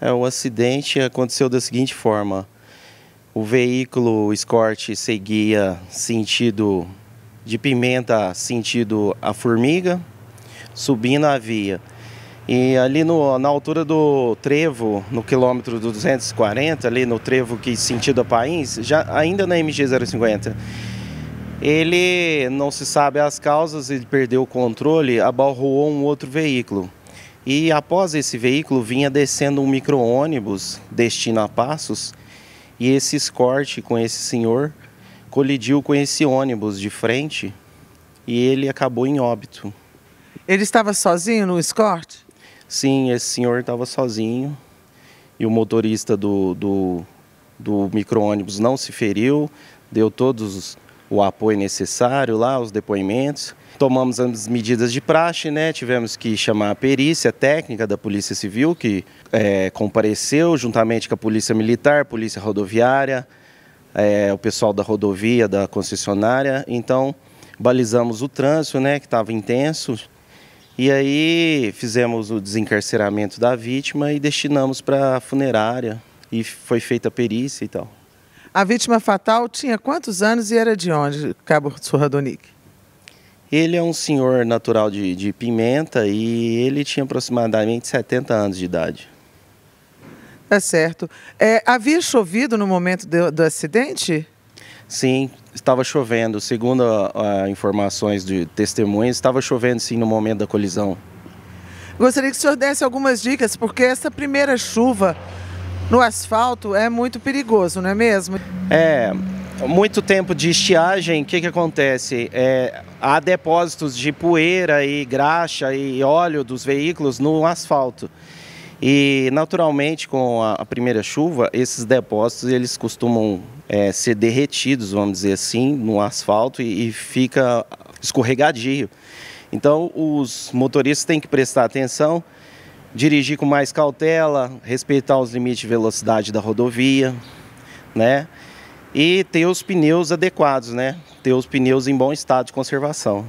É, o acidente aconteceu da seguinte forma. O veículo Escort seguia sentido de Pimenta, sentido a Formiga, subindo a via. E ali no, na altura do trevo, no quilômetro 240, ali no trevo que sentido a País, já, ainda na MG 050, ele, não se sabe as causas, ele perdeu o controle, abalroou um outro veículo. E após esse veículo vinha descendo um micro-ônibus destino a Passos e esse escorte com esse senhor colidiu com esse ônibus de frente e ele acabou em óbito. Ele estava sozinho no escorte? Sim, esse senhor estava sozinho e o motorista do, do, do micro-ônibus não se feriu, deu todos os o apoio necessário lá, os depoimentos. Tomamos as medidas de praxe, né? tivemos que chamar a perícia técnica da Polícia Civil, que é, compareceu juntamente com a Polícia Militar, Polícia Rodoviária, é, o pessoal da rodovia, da concessionária. Então, balizamos o trânsito, né, que estava intenso, e aí fizemos o desencarceramento da vítima e destinamos para a funerária. E foi feita a perícia e tal. A vítima fatal tinha quantos anos e era de onde, Cabo Surradonic? Ele é um senhor natural de, de Pimenta e ele tinha aproximadamente 70 anos de idade. Tá certo. É, havia chovido no momento do, do, acidente? Sim, estava chovendo. Segundo a, a informações de testemunhas, estava chovendo sim no momento da colisão. Gostaria que o senhor desse algumas dicas, porque essa primeira chuva no asfalto é muito perigoso, não é mesmo? É, muito tempo de estiagem, o que, que acontece? É, há depósitos de poeira e graxa e óleo dos veículos no asfalto. E naturalmente com a, primeira chuva, esses depósitos eles costumam é, ser derretidos, vamos dizer assim, no asfalto e, e fica escorregadio. Então os motoristas têm que prestar atenção dirigir com mais cautela, respeitar os limites de velocidade da rodovia, né? E ter os pneus adequados, né? Ter os pneus em bom estado de conservação.